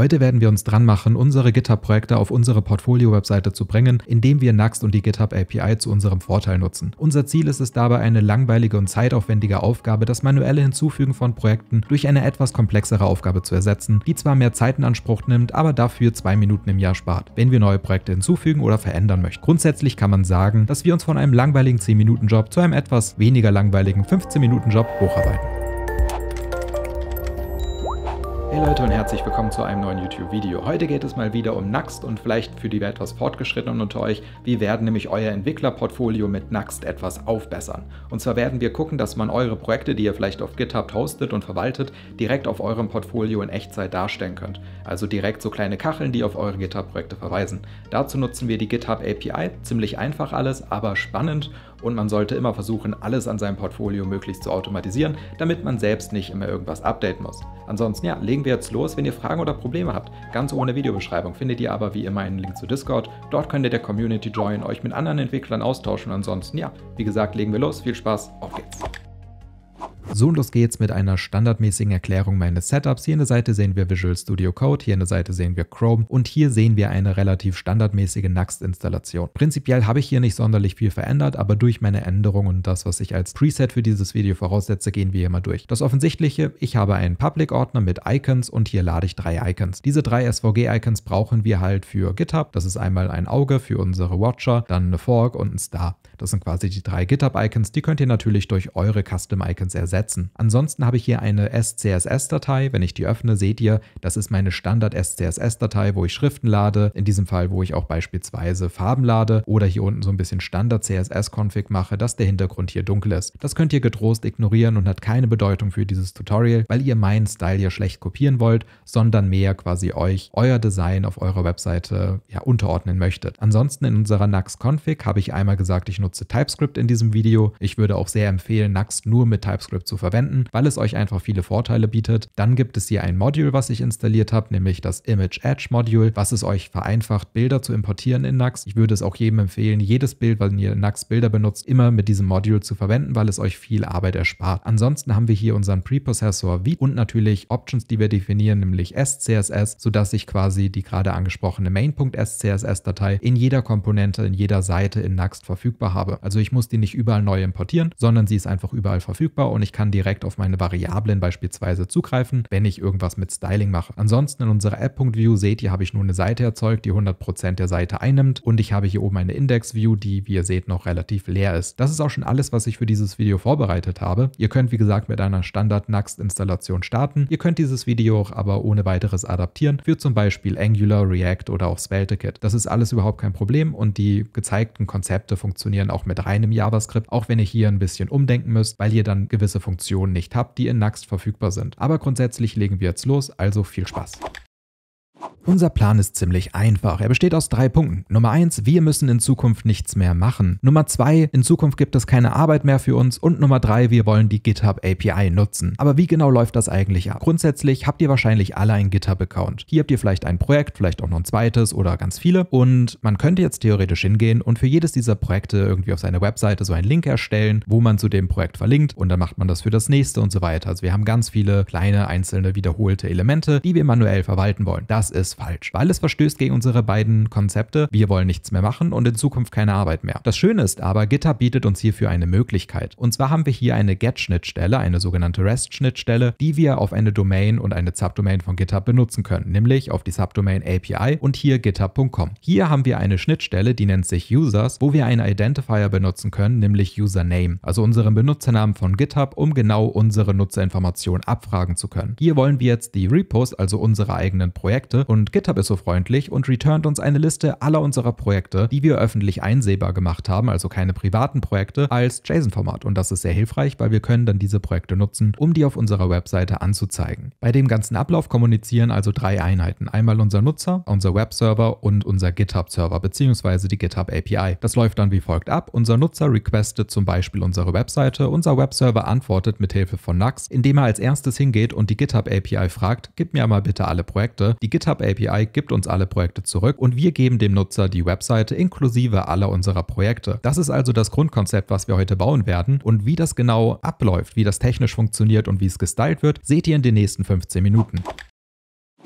Heute werden wir uns dran machen, unsere GitHub-Projekte auf unsere Portfolio-Webseite zu bringen, indem wir Nuxt und die GitHub API zu unserem Vorteil nutzen. Unser Ziel ist es dabei, eine langweilige und zeitaufwendige Aufgabe, das manuelle Hinzufügen von Projekten, durch eine etwas komplexere Aufgabe zu ersetzen, die zwar mehr Zeit in Anspruch nimmt, aber dafür zwei Minuten im Jahr spart, wenn wir neue Projekte hinzufügen oder verändern möchten. Grundsätzlich kann man sagen, dass wir uns von einem langweiligen 10-Minuten-Job zu einem etwas weniger langweiligen 15-Minuten-Job hocharbeiten. Hey Leute und herzlich willkommen zu einem neuen YouTube-Video. Heute geht es mal wieder um Nuxt und vielleicht für die etwas fortgeschrittenen unter euch, wir werden nämlich euer Entwicklerportfolio mit Nuxt etwas aufbessern. Und zwar werden wir gucken, dass man eure Projekte, die ihr vielleicht auf GitHub hostet und verwaltet, direkt auf eurem Portfolio in Echtzeit darstellen könnt. Also direkt so kleine Kacheln, die auf eure GitHub-Projekte verweisen. Dazu nutzen wir die GitHub API, ziemlich einfach alles, aber spannend und man sollte immer versuchen, alles an seinem Portfolio möglichst zu automatisieren, damit man selbst nicht immer irgendwas updaten muss. Ansonsten ja, legen wir jetzt los, wenn ihr Fragen oder Probleme habt. Ganz ohne Videobeschreibung findet ihr aber wie immer einen Link zu Discord. Dort könnt ihr der Community join, euch mit anderen Entwicklern austauschen. Ansonsten ja, wie gesagt, legen wir los. Viel Spaß, auf geht's. So und los geht's mit einer standardmäßigen Erklärung meines Setups. Hier in der Seite sehen wir Visual Studio Code, hier in der Seite sehen wir Chrome und hier sehen wir eine relativ standardmäßige Nuxt-Installation. Prinzipiell habe ich hier nicht sonderlich viel verändert, aber durch meine Änderungen und das, was ich als Preset für dieses Video voraussetze, gehen wir hier mal durch. Das Offensichtliche, ich habe einen Public-Ordner mit Icons und hier lade ich drei Icons. Diese drei SVG-Icons brauchen wir halt für GitHub. Das ist einmal ein Auge für unsere Watcher, dann eine Fork und ein Star. Das sind quasi die drei GitHub-Icons. Die könnt ihr natürlich durch eure Custom-Icons ersetzen. Ansonsten habe ich hier eine SCSS-Datei. Wenn ich die öffne, seht ihr, das ist meine Standard-SCSS-Datei, wo ich Schriften lade. In diesem Fall, wo ich auch beispielsweise Farben lade oder hier unten so ein bisschen Standard-CSS-Config mache, dass der Hintergrund hier dunkel ist. Das könnt ihr getrost ignorieren und hat keine Bedeutung für dieses Tutorial, weil ihr meinen Style ja schlecht kopieren wollt, sondern mehr quasi euch, euer Design auf eurer Webseite ja, unterordnen möchtet. Ansonsten in unserer Nux-Config habe ich einmal gesagt, ich nutze nutze TypeScript in diesem Video. Ich würde auch sehr empfehlen, Nuxt nur mit TypeScript zu verwenden, weil es euch einfach viele Vorteile bietet. Dann gibt es hier ein Module, was ich installiert habe, nämlich das Image Edge Module, was es euch vereinfacht, Bilder zu importieren in Nuxt. Ich würde es auch jedem empfehlen, jedes Bild, wenn ihr Nuxt Bilder benutzt, immer mit diesem Module zu verwenden, weil es euch viel Arbeit erspart. Ansonsten haben wir hier unseren Preprocessor V und natürlich Options, die wir definieren, nämlich SCSS, sodass ich quasi die gerade angesprochene Main.scss-Datei in jeder Komponente, in jeder Seite in Nuxt verfügbar habe habe. Also ich muss die nicht überall neu importieren, sondern sie ist einfach überall verfügbar und ich kann direkt auf meine Variablen beispielsweise zugreifen, wenn ich irgendwas mit Styling mache. Ansonsten in unserer App.view seht ihr, habe ich nur eine Seite erzeugt, die 100% der Seite einnimmt und ich habe hier oben eine Index-View, die, wie ihr seht, noch relativ leer ist. Das ist auch schon alles, was ich für dieses Video vorbereitet habe. Ihr könnt, wie gesagt, mit einer Standard-Nuxt-Installation starten. Ihr könnt dieses Video auch aber ohne weiteres adaptieren für zum Beispiel Angular, React oder auch SvelteKit. Das ist alles überhaupt kein Problem und die gezeigten Konzepte funktionieren auch mit reinem JavaScript, auch wenn ihr hier ein bisschen umdenken müsst, weil ihr dann gewisse Funktionen nicht habt, die in Nuxt verfügbar sind. Aber grundsätzlich legen wir jetzt los, also viel Spaß. Unser Plan ist ziemlich einfach. Er besteht aus drei Punkten. Nummer eins, wir müssen in Zukunft nichts mehr machen. Nummer zwei, in Zukunft gibt es keine Arbeit mehr für uns. Und Nummer drei, wir wollen die GitHub API nutzen. Aber wie genau läuft das eigentlich ab? Grundsätzlich habt ihr wahrscheinlich alle einen GitHub-Account. Hier habt ihr vielleicht ein Projekt, vielleicht auch noch ein zweites oder ganz viele. Und man könnte jetzt theoretisch hingehen und für jedes dieser Projekte irgendwie auf seine Webseite so einen Link erstellen, wo man zu dem Projekt verlinkt und dann macht man das für das nächste und so weiter. Also wir haben ganz viele kleine einzelne wiederholte Elemente, die wir manuell verwalten wollen. Das ist falsch, weil es verstößt gegen unsere beiden Konzepte, wir wollen nichts mehr machen und in Zukunft keine Arbeit mehr. Das Schöne ist aber, GitHub bietet uns hierfür eine Möglichkeit. Und zwar haben wir hier eine GET-Schnittstelle, eine sogenannte REST-Schnittstelle, die wir auf eine Domain und eine Subdomain von GitHub benutzen können, nämlich auf die Subdomain API und hier github.com. Hier haben wir eine Schnittstelle, die nennt sich Users, wo wir einen Identifier benutzen können, nämlich Username, also unseren Benutzernamen von GitHub, um genau unsere Nutzerinformationen abfragen zu können. Hier wollen wir jetzt die Reposts, also unsere eigenen Projekte und und GitHub ist so freundlich und returnt uns eine Liste aller unserer Projekte, die wir öffentlich einsehbar gemacht haben, also keine privaten Projekte, als JSON-Format. Und das ist sehr hilfreich, weil wir können dann diese Projekte nutzen, um die auf unserer Webseite anzuzeigen. Bei dem ganzen Ablauf kommunizieren also drei Einheiten. Einmal unser Nutzer, unser Webserver und unser GitHub-Server bzw. die GitHub API. Das läuft dann wie folgt ab. Unser Nutzer requestet zum Beispiel unsere Webseite, unser Webserver antwortet mit Hilfe von Nux, indem er als erstes hingeht und die GitHub API fragt, gib mir mal bitte alle Projekte. Die GitHub API API gibt uns alle Projekte zurück und wir geben dem Nutzer die Webseite inklusive aller unserer Projekte. Das ist also das Grundkonzept, was wir heute bauen werden und wie das genau abläuft, wie das technisch funktioniert und wie es gestylt wird, seht ihr in den nächsten 15 Minuten.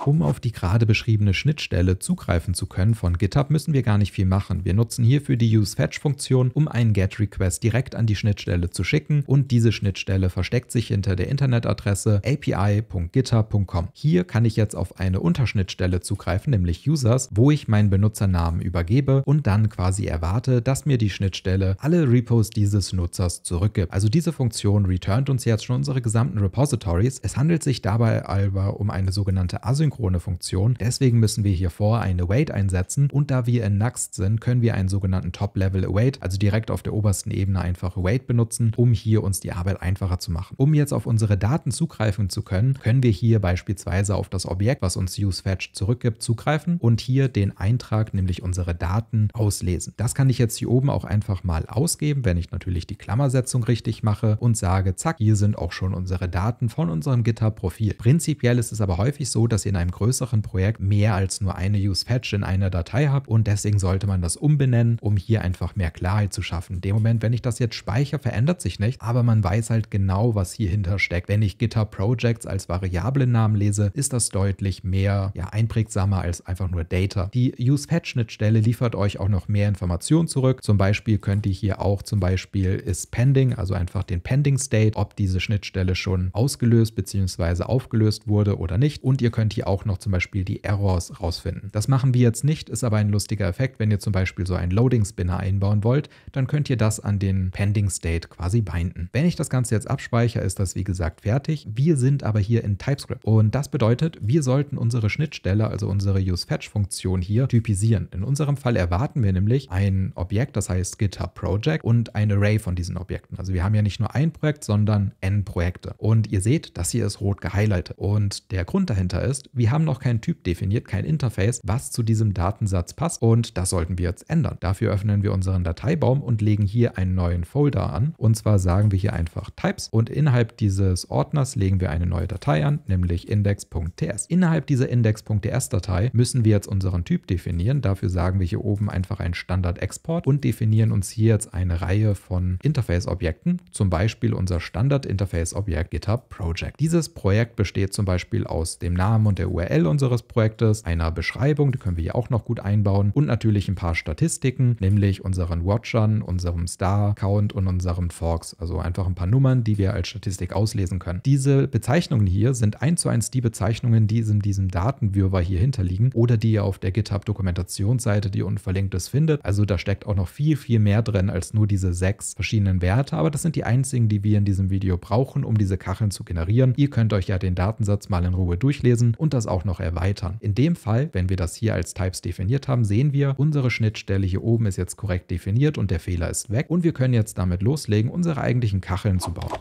Um auf die gerade beschriebene Schnittstelle zugreifen zu können von GitHub, müssen wir gar nicht viel machen. Wir nutzen hierfür die use funktion um einen GET-Request direkt an die Schnittstelle zu schicken und diese Schnittstelle versteckt sich hinter der Internetadresse api.github.com. Hier kann ich jetzt auf eine Unterschnittstelle zugreifen, nämlich Users, wo ich meinen Benutzernamen übergebe und dann quasi erwarte, dass mir die Schnittstelle alle Repos dieses Nutzers zurückgibt. Also diese Funktion returnt uns jetzt schon unsere gesamten Repositories. Es handelt sich dabei aber um eine sogenannte asynchrone asynchrone Funktion. Deswegen müssen wir hier vor eine Await einsetzen und da wir in Nuxt sind, können wir einen sogenannten Top-Level Await, also direkt auf der obersten Ebene einfach Await benutzen, um hier uns die Arbeit einfacher zu machen. Um jetzt auf unsere Daten zugreifen zu können, können wir hier beispielsweise auf das Objekt, was uns useFetch zurückgibt, zugreifen und hier den Eintrag, nämlich unsere Daten, auslesen. Das kann ich jetzt hier oben auch einfach mal ausgeben, wenn ich natürlich die Klammersetzung richtig mache und sage, zack, hier sind auch schon unsere Daten von unserem GitHub-Profil. Prinzipiell ist es aber häufig so, dass ihr in einem einem größeren Projekt mehr als nur eine Use-Fetch in einer Datei habe und deswegen sollte man das umbenennen, um hier einfach mehr Klarheit zu schaffen. In dem Moment, wenn ich das jetzt speichere, verändert sich nicht, aber man weiß halt genau, was hier hinter steckt. Wenn ich GitHub Projects als Variablen Namen lese, ist das deutlich mehr ja, einprägsamer als einfach nur Data. Die Use-Fetch-Schnittstelle liefert euch auch noch mehr Informationen zurück. Zum Beispiel könnt ihr hier auch zum Beispiel ist Pending, also einfach den Pending-State, ob diese Schnittstelle schon ausgelöst bzw. aufgelöst wurde oder nicht. Und ihr könnt hier auch auch noch zum Beispiel die Errors rausfinden. Das machen wir jetzt nicht, ist aber ein lustiger Effekt. Wenn ihr zum Beispiel so einen Loading Spinner einbauen wollt, dann könnt ihr das an den Pending State quasi binden. Wenn ich das Ganze jetzt abspeichere, ist das wie gesagt fertig. Wir sind aber hier in TypeScript und das bedeutet, wir sollten unsere Schnittstelle, also unsere UseFetch-Funktion hier typisieren. In unserem Fall erwarten wir nämlich ein Objekt, das heißt GitHub Project und ein Array von diesen Objekten. Also wir haben ja nicht nur ein Projekt, sondern n Projekte. Und ihr seht, das hier ist rot gehighlightet. Und der Grund dahinter ist, wir die haben noch keinen Typ definiert, kein Interface, was zu diesem Datensatz passt und das sollten wir jetzt ändern. Dafür öffnen wir unseren Dateibaum und legen hier einen neuen Folder an und zwar sagen wir hier einfach Types und innerhalb dieses Ordners legen wir eine neue Datei an, nämlich index.ts. Innerhalb dieser index.ts-Datei müssen wir jetzt unseren Typ definieren. Dafür sagen wir hier oben einfach einen Standard-Export und definieren uns hier jetzt eine Reihe von Interface-Objekten, zum Beispiel unser Standard-Interface-Objekt GitHub Project. Dieses Projekt besteht zum Beispiel aus dem Namen und der URL unseres Projektes, einer Beschreibung, die können wir hier auch noch gut einbauen und natürlich ein paar Statistiken, nämlich unseren Watchern, unserem Star-Count und unseren Forks. Also einfach ein paar Nummern, die wir als Statistik auslesen können. Diese Bezeichnungen hier sind eins zu eins die Bezeichnungen, die in diesem Datenwürfer hier hinterliegen oder die ihr auf der GitHub-Dokumentationsseite, die unten verlinkt ist, findet. Also da steckt auch noch viel, viel mehr drin als nur diese sechs verschiedenen Werte, aber das sind die einzigen, die wir in diesem Video brauchen, um diese Kacheln zu generieren. Ihr könnt euch ja den Datensatz mal in Ruhe durchlesen und das auch noch erweitern. In dem Fall, wenn wir das hier als Types definiert haben, sehen wir, unsere Schnittstelle hier oben ist jetzt korrekt definiert und der Fehler ist weg und wir können jetzt damit loslegen, unsere eigentlichen Kacheln zu bauen.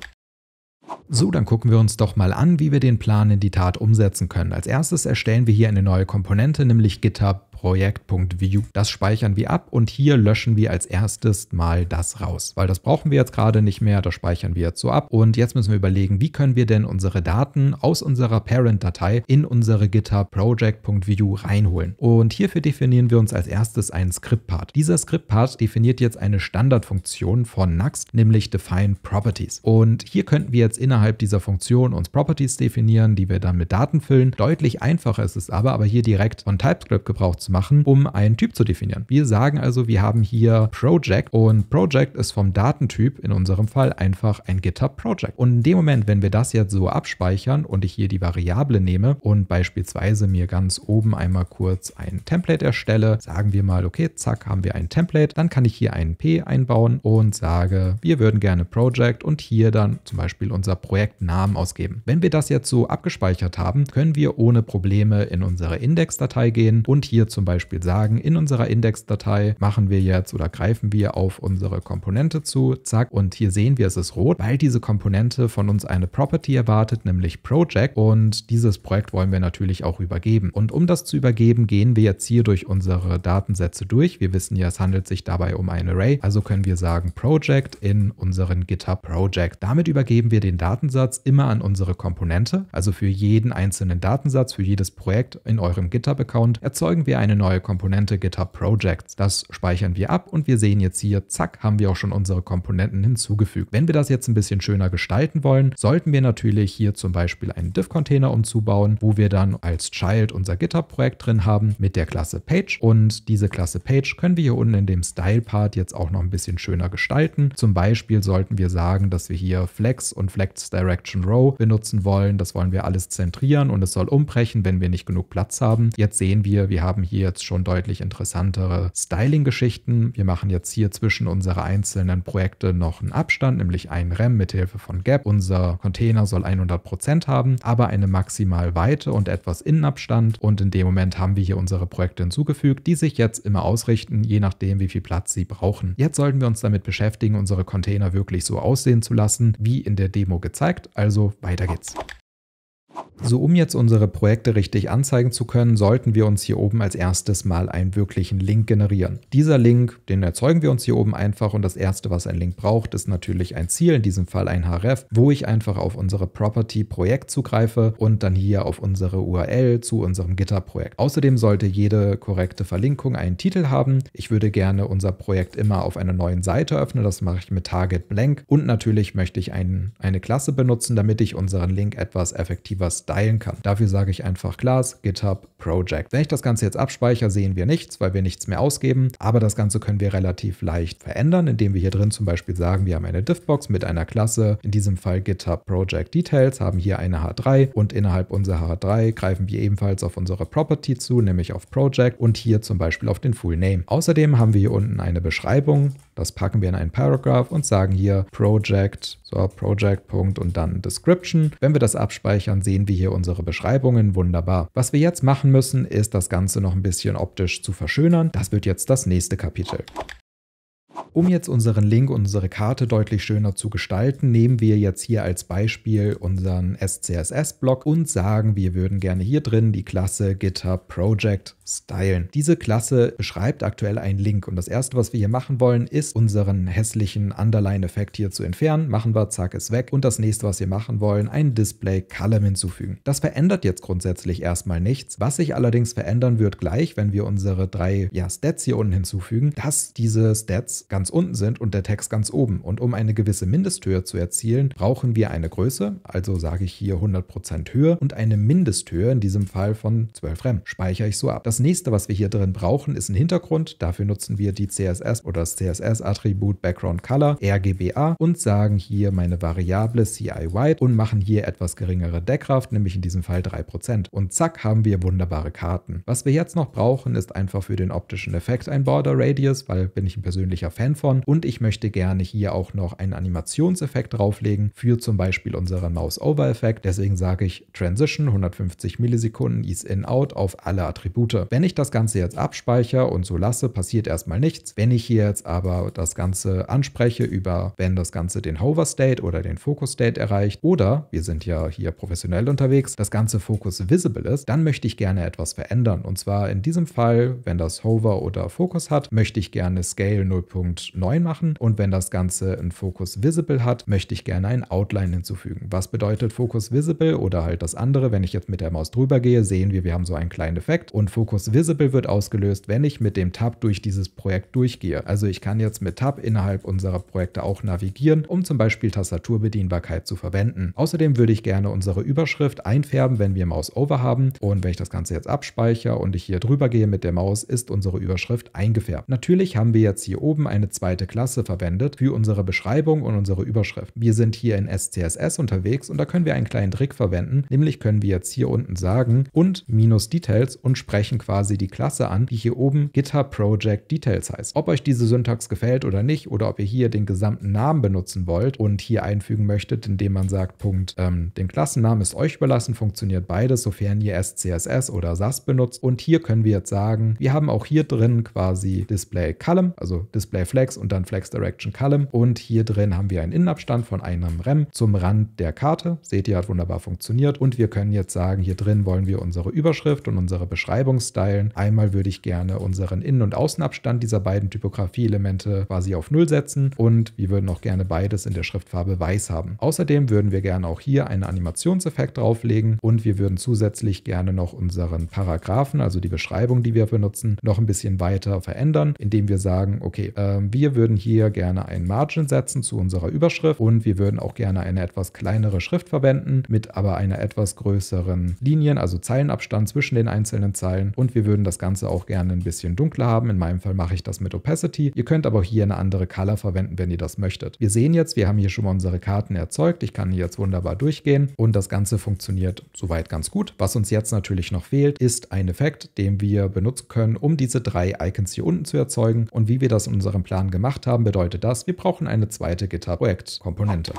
So, dann gucken wir uns doch mal an, wie wir den Plan in die Tat umsetzen können. Als erstes erstellen wir hier eine neue Komponente, nämlich Gitter Projekt.view. Das speichern wir ab und hier löschen wir als erstes mal das raus, weil das brauchen wir jetzt gerade nicht mehr, das speichern wir jetzt so ab. Und jetzt müssen wir überlegen, wie können wir denn unsere Daten aus unserer Parent-Datei in unsere GitHub Project.view reinholen. Und hierfür definieren wir uns als erstes einen Script-Part. Dieser Script-Part definiert jetzt eine Standardfunktion von Nuxt, nämlich define properties. Und hier könnten wir jetzt innerhalb dieser Funktion uns Properties definieren, die wir dann mit Daten füllen. Deutlich einfacher ist es aber, aber hier direkt von TypeScript gebraucht zu machen, um einen Typ zu definieren. Wir sagen also, wir haben hier Project und Project ist vom Datentyp in unserem Fall einfach ein GitHub Project. Und in dem Moment, wenn wir das jetzt so abspeichern und ich hier die Variable nehme und beispielsweise mir ganz oben einmal kurz ein Template erstelle, sagen wir mal, okay, zack, haben wir ein Template, dann kann ich hier einen P einbauen und sage, wir würden gerne Project und hier dann zum Beispiel unser Projektnamen ausgeben. Wenn wir das jetzt so abgespeichert haben, können wir ohne Probleme in unsere Index-Datei gehen und hier zum zum Beispiel sagen, in unserer Indexdatei machen wir jetzt oder greifen wir auf unsere Komponente zu, zack, und hier sehen wir, es ist rot, weil diese Komponente von uns eine Property erwartet, nämlich Project, und dieses Projekt wollen wir natürlich auch übergeben. Und um das zu übergeben, gehen wir jetzt hier durch unsere Datensätze durch. Wir wissen ja, es handelt sich dabei um ein Array, also können wir sagen Project in unseren GitHub Project. Damit übergeben wir den Datensatz immer an unsere Komponente, also für jeden einzelnen Datensatz, für jedes Projekt in eurem GitHub-Account erzeugen wir eine eine neue Komponente GitHub Projects. Das speichern wir ab und wir sehen jetzt hier, zack, haben wir auch schon unsere Komponenten hinzugefügt. Wenn wir das jetzt ein bisschen schöner gestalten wollen, sollten wir natürlich hier zum Beispiel einen Div-Container umzubauen, wo wir dann als Child unser GitHub-Projekt drin haben mit der Klasse Page und diese Klasse Page können wir hier unten in dem Style-Part jetzt auch noch ein bisschen schöner gestalten. Zum Beispiel sollten wir sagen, dass wir hier Flex und Flex Direction Row benutzen wollen. Das wollen wir alles zentrieren und es soll umbrechen, wenn wir nicht genug Platz haben. Jetzt sehen wir, wir haben hier hier jetzt schon deutlich interessantere Styling-Geschichten. Wir machen jetzt hier zwischen unsere einzelnen Projekte noch einen Abstand, nämlich einen Rem mit Hilfe von Gap. Unser Container soll 100% haben, aber eine maximal Weite und etwas Innenabstand. Und in dem Moment haben wir hier unsere Projekte hinzugefügt, die sich jetzt immer ausrichten, je nachdem, wie viel Platz sie brauchen. Jetzt sollten wir uns damit beschäftigen, unsere Container wirklich so aussehen zu lassen, wie in der Demo gezeigt. Also weiter geht's. So, um jetzt unsere Projekte richtig anzeigen zu können, sollten wir uns hier oben als erstes mal einen wirklichen Link generieren. Dieser Link, den erzeugen wir uns hier oben einfach und das erste, was ein Link braucht, ist natürlich ein Ziel, in diesem Fall ein href, wo ich einfach auf unsere Property Projekt zugreife und dann hier auf unsere URL zu unserem Gitter Projekt. Außerdem sollte jede korrekte Verlinkung einen Titel haben. Ich würde gerne unser Projekt immer auf einer neuen Seite öffnen, das mache ich mit Target Blank und natürlich möchte ich ein, eine Klasse benutzen, damit ich unseren Link etwas effektiver stylen kann. Dafür sage ich einfach Class GitHub Project. Wenn ich das Ganze jetzt abspeichere, sehen wir nichts, weil wir nichts mehr ausgeben. Aber das Ganze können wir relativ leicht verändern, indem wir hier drin zum Beispiel sagen, wir haben eine Diffbox mit einer Klasse, in diesem Fall GitHub Project Details, haben hier eine H3 und innerhalb unserer H3 greifen wir ebenfalls auf unsere Property zu, nämlich auf Project und hier zum Beispiel auf den Full Name. Außerdem haben wir hier unten eine Beschreibung, das packen wir in einen Paragraph und sagen hier Project Store Project. und dann Description. Wenn wir das abspeichern, sehen wir hier unsere Beschreibungen. Wunderbar. Was wir jetzt machen müssen, ist das Ganze noch ein bisschen optisch zu verschönern. Das wird jetzt das nächste Kapitel. Um jetzt unseren Link, unsere Karte deutlich schöner zu gestalten, nehmen wir jetzt hier als Beispiel unseren SCSS-Block und sagen, wir würden gerne hier drin die Klasse GitHub Project stylen. Diese Klasse beschreibt aktuell einen Link und das erste, was wir hier machen wollen, ist unseren hässlichen Underline-Effekt hier zu entfernen. Machen wir, zack, ist weg. Und das nächste, was wir machen wollen, ein Display Column hinzufügen. Das verändert jetzt grundsätzlich erstmal nichts. Was sich allerdings verändern wird gleich, wenn wir unsere drei ja, Stats hier unten hinzufügen, dass diese Stats ganz unten sind und der Text ganz oben. Und um eine gewisse Mindesthöhe zu erzielen, brauchen wir eine Größe, also sage ich hier 100% Höhe und eine Mindesthöhe, in diesem Fall von 12 Rem. Speichere ich so ab. Das das nächste, was wir hier drin brauchen, ist ein Hintergrund. Dafür nutzen wir die CSS oder das CSS-Attribut Background Color, RGBA und sagen hier meine Variable CI White und machen hier etwas geringere Deckkraft, nämlich in diesem Fall 3%. Und zack, haben wir wunderbare Karten. Was wir jetzt noch brauchen, ist einfach für den optischen Effekt ein Border Radius, weil bin ich ein persönlicher Fan von. Und ich möchte gerne hier auch noch einen Animationseffekt drauflegen für zum Beispiel unseren Mouse-Over-Effekt. Deswegen sage ich Transition 150 Millisekunden Ease In Out auf alle Attribute. Äh, wenn ich das Ganze jetzt abspeichere und so lasse, passiert erstmal nichts. Wenn ich hier jetzt aber das Ganze anspreche über, wenn das Ganze den Hover State oder den Focus State erreicht oder, wir sind ja hier professionell unterwegs, das ganze Focus Visible ist, dann möchte ich gerne etwas verändern. Und zwar in diesem Fall, wenn das Hover oder Focus hat, möchte ich gerne Scale 0.9 machen und wenn das Ganze ein Focus Visible hat, möchte ich gerne ein Outline hinzufügen. Was bedeutet Focus Visible oder halt das andere? Wenn ich jetzt mit der Maus drüber gehe, sehen wir, wir haben so einen kleinen Effekt und Focus Fokus Visible wird ausgelöst, wenn ich mit dem Tab durch dieses Projekt durchgehe. Also ich kann jetzt mit Tab innerhalb unserer Projekte auch navigieren, um zum Beispiel Tastaturbedienbarkeit zu verwenden. Außerdem würde ich gerne unsere Überschrift einfärben, wenn wir Maus over haben. Und wenn ich das Ganze jetzt abspeichere und ich hier drüber gehe mit der Maus, ist unsere Überschrift eingefärbt. Natürlich haben wir jetzt hier oben eine zweite Klasse verwendet für unsere Beschreibung und unsere Überschrift. Wir sind hier in SCSS unterwegs und da können wir einen kleinen Trick verwenden, nämlich können wir jetzt hier unten sagen und minus Details und sprechen quasi die Klasse an, die hier oben GitHub Project Details heißt. Ob euch diese Syntax gefällt oder nicht, oder ob ihr hier den gesamten Namen benutzen wollt und hier einfügen möchtet, indem man sagt, Punkt, ähm, den Klassennamen ist euch überlassen, funktioniert beides, sofern ihr SCSS oder SAS benutzt. Und hier können wir jetzt sagen, wir haben auch hier drin quasi Display Column, also Display Flex und dann Flex Direction Column. Und hier drin haben wir einen Innenabstand von einem Rem zum Rand der Karte. Seht ihr, hat wunderbar funktioniert. Und wir können jetzt sagen, hier drin wollen wir unsere Überschrift und unsere Beschreibungs stylen. Einmal würde ich gerne unseren Innen- und Außenabstand dieser beiden Typografie-Elemente quasi auf Null setzen und wir würden auch gerne beides in der Schriftfarbe weiß haben. Außerdem würden wir gerne auch hier einen Animationseffekt drauflegen und wir würden zusätzlich gerne noch unseren Paragraphen, also die Beschreibung, die wir benutzen, noch ein bisschen weiter verändern, indem wir sagen, okay, äh, wir würden hier gerne ein Margin setzen zu unserer Überschrift und wir würden auch gerne eine etwas kleinere Schrift verwenden, mit aber einer etwas größeren Linien, also Zeilenabstand zwischen den einzelnen Zeilen und und wir würden das Ganze auch gerne ein bisschen dunkler haben. In meinem Fall mache ich das mit Opacity. Ihr könnt aber auch hier eine andere Color verwenden, wenn ihr das möchtet. Wir sehen jetzt, wir haben hier schon mal unsere Karten erzeugt. Ich kann hier jetzt wunderbar durchgehen und das Ganze funktioniert soweit ganz gut. Was uns jetzt natürlich noch fehlt, ist ein Effekt, den wir benutzen können, um diese drei Icons hier unten zu erzeugen. Und wie wir das in unserem Plan gemacht haben, bedeutet das, wir brauchen eine zweite GitHub-Projekt-Komponente.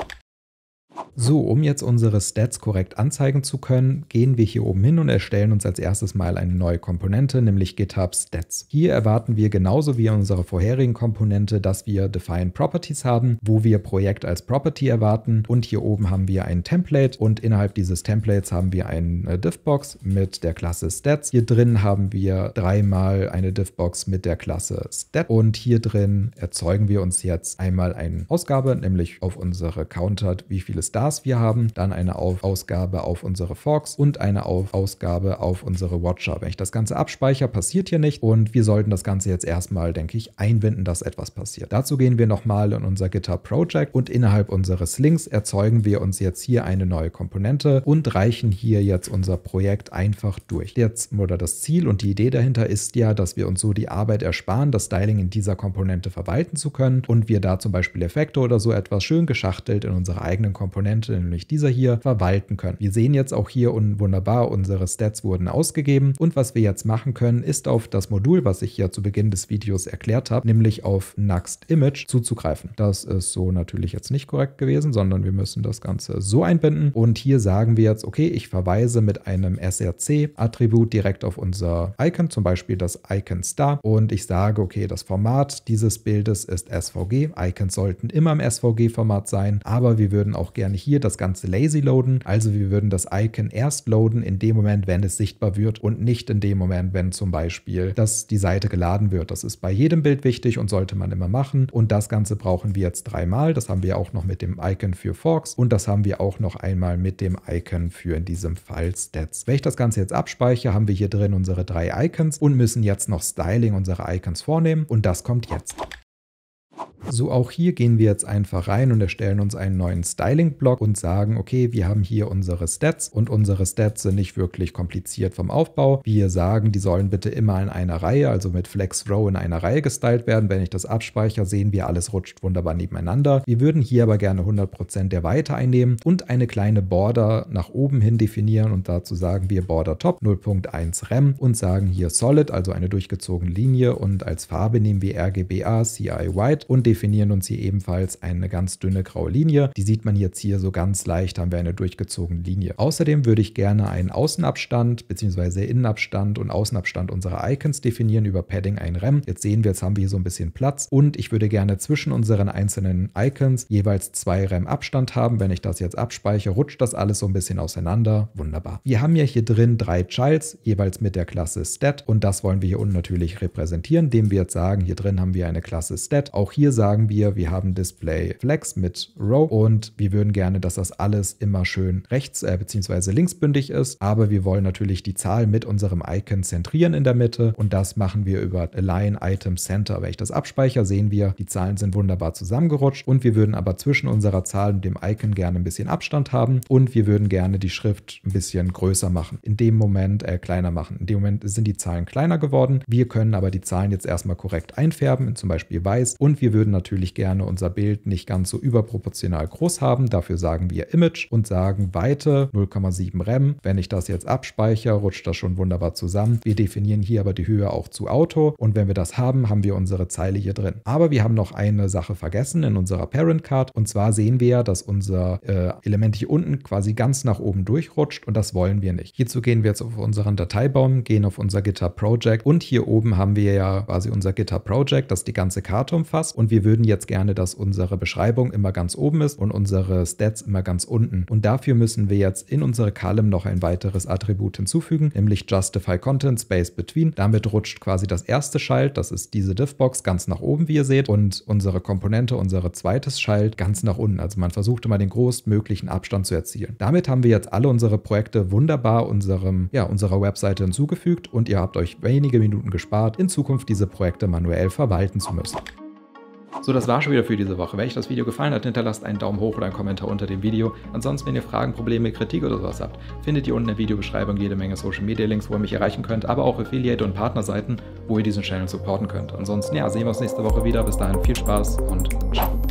So, um jetzt unsere Stats korrekt anzeigen zu können, gehen wir hier oben hin und erstellen uns als erstes mal eine neue Komponente, nämlich GitHub Stats. Hier erwarten wir genauso wie unsere vorherigen Komponente, dass wir Define Properties haben, wo wir Projekt als Property erwarten und hier oben haben wir ein Template und innerhalb dieses Templates haben wir eine äh, Diffbox mit der Klasse Stats. Hier drin haben wir dreimal eine Diffbox mit der Klasse Stat und hier drin erzeugen wir uns jetzt einmal eine Ausgabe, nämlich auf unsere Counter, wie viele Stats Stars wir haben, dann eine auf Ausgabe auf unsere Forks und eine auf Ausgabe auf unsere Watcher. Wenn ich das Ganze abspeichere, passiert hier nicht und wir sollten das Ganze jetzt erstmal, denke ich, einbinden, dass etwas passiert. Dazu gehen wir nochmal in unser GitHub Project und innerhalb unseres Links erzeugen wir uns jetzt hier eine neue Komponente und reichen hier jetzt unser Projekt einfach durch. Jetzt oder das Ziel und die Idee dahinter ist ja, dass wir uns so die Arbeit ersparen, das Styling in dieser Komponente verwalten zu können und wir da zum Beispiel Effekte oder so etwas schön geschachtelt in unsere eigenen Komponenten Elemente, nämlich dieser hier, verwalten können. Wir sehen jetzt auch hier und wunderbar, unsere Stats wurden ausgegeben und was wir jetzt machen können, ist auf das Modul, was ich ja zu Beginn des Videos erklärt habe, nämlich auf Next Image zuzugreifen. Das ist so natürlich jetzt nicht korrekt gewesen, sondern wir müssen das Ganze so einbinden und hier sagen wir jetzt, okay, ich verweise mit einem SRC-Attribut direkt auf unser Icon, zum Beispiel das Icon Star und ich sage, okay, das Format dieses Bildes ist SVG. Icons sollten immer im SVG-Format sein, aber wir würden auch gerne hier das Ganze lazy loaden. Also wir würden das Icon erst loaden in dem Moment, wenn es sichtbar wird und nicht in dem Moment, wenn zum Beispiel das, die Seite geladen wird. Das ist bei jedem Bild wichtig und sollte man immer machen. Und das Ganze brauchen wir jetzt dreimal. Das haben wir auch noch mit dem Icon für Forks und das haben wir auch noch einmal mit dem Icon für in diesem Fall Stats. Wenn ich das Ganze jetzt abspeichere, haben wir hier drin unsere drei Icons und müssen jetzt noch Styling unserer Icons vornehmen und das kommt jetzt. So auch hier gehen wir jetzt einfach rein und erstellen uns einen neuen Styling-Block und sagen, okay, wir haben hier unsere Stats und unsere Stats sind nicht wirklich kompliziert vom Aufbau. Wir sagen, die sollen bitte immer in einer Reihe, also mit Flex Row in einer Reihe gestylt werden. Wenn ich das abspeichere, sehen wir, alles rutscht wunderbar nebeneinander. Wir würden hier aber gerne 100% der Weite einnehmen und eine kleine Border nach oben hin definieren und dazu sagen wir Border Top 0.1 Rem und sagen hier Solid, also eine durchgezogene Linie und als Farbe nehmen wir RGBA, CI White und definieren definieren uns hier ebenfalls eine ganz dünne graue Linie. Die sieht man jetzt hier so ganz leicht, haben wir eine durchgezogene Linie. Außerdem würde ich gerne einen Außenabstand bzw. Innenabstand und Außenabstand unserer Icons definieren über Padding ein Rem. Jetzt sehen wir, jetzt haben wir hier so ein bisschen Platz und ich würde gerne zwischen unseren einzelnen Icons jeweils zwei Rem Abstand haben. Wenn ich das jetzt abspeichere, rutscht das alles so ein bisschen auseinander. Wunderbar. Wir haben ja hier drin drei Childs, jeweils mit der Klasse Stat und das wollen wir hier unten natürlich repräsentieren, indem wir jetzt sagen, hier drin haben wir eine Klasse Stat. Auch hier sagen sagen wir, wir haben Display Flex mit Row und wir würden gerne, dass das alles immer schön rechts äh, bzw. linksbündig ist. Aber wir wollen natürlich die Zahl mit unserem Icon zentrieren in der Mitte und das machen wir über Align Item Center. Wenn ich das abspeichere, sehen wir, die Zahlen sind wunderbar zusammengerutscht und wir würden aber zwischen unserer Zahl und dem Icon gerne ein bisschen Abstand haben und wir würden gerne die Schrift ein bisschen größer machen. In dem Moment äh, kleiner machen. In dem Moment sind die Zahlen kleiner geworden. Wir können aber die Zahlen jetzt erstmal korrekt einfärben, zum Beispiel weiß und wir würden natürlich gerne unser Bild nicht ganz so überproportional groß haben. Dafür sagen wir Image und sagen Weite 0,7 Rem. Wenn ich das jetzt abspeichere, rutscht das schon wunderbar zusammen. Wir definieren hier aber die Höhe auch zu Auto und wenn wir das haben, haben wir unsere Zeile hier drin. Aber wir haben noch eine Sache vergessen in unserer Parent Card und zwar sehen wir, dass unser äh, Element hier unten quasi ganz nach oben durchrutscht und das wollen wir nicht. Hierzu gehen wir jetzt auf unseren Dateibaum, gehen auf unser Gitter Project und hier oben haben wir ja quasi unser Gitter Project, das die ganze Karte umfasst und wir wir würden jetzt gerne, dass unsere Beschreibung immer ganz oben ist und unsere Stats immer ganz unten. Und dafür müssen wir jetzt in unsere Column noch ein weiteres Attribut hinzufügen, nämlich Justify Content Space Between. Damit rutscht quasi das erste Schalt, das ist diese Diffbox, ganz nach oben, wie ihr seht, und unsere Komponente, unsere zweites Schalt, ganz nach unten. Also man versuchte mal den größtmöglichen Abstand zu erzielen. Damit haben wir jetzt alle unsere Projekte wunderbar unserem, ja, unserer Webseite hinzugefügt und ihr habt euch wenige Minuten gespart, in Zukunft diese Projekte manuell verwalten zu müssen. So, das war schon wieder für diese Woche. Wenn euch das Video gefallen hat, hinterlasst einen Daumen hoch oder einen Kommentar unter dem Video. Ansonsten, wenn ihr Fragen, Probleme, Kritik oder sowas habt, findet ihr unten in der Videobeschreibung jede Menge Social Media Links, wo ihr mich erreichen könnt, aber auch Affiliate und Partnerseiten, wo ihr diesen Channel supporten könnt. Ansonsten, ja, sehen wir uns nächste Woche wieder. Bis dahin viel Spaß und ciao.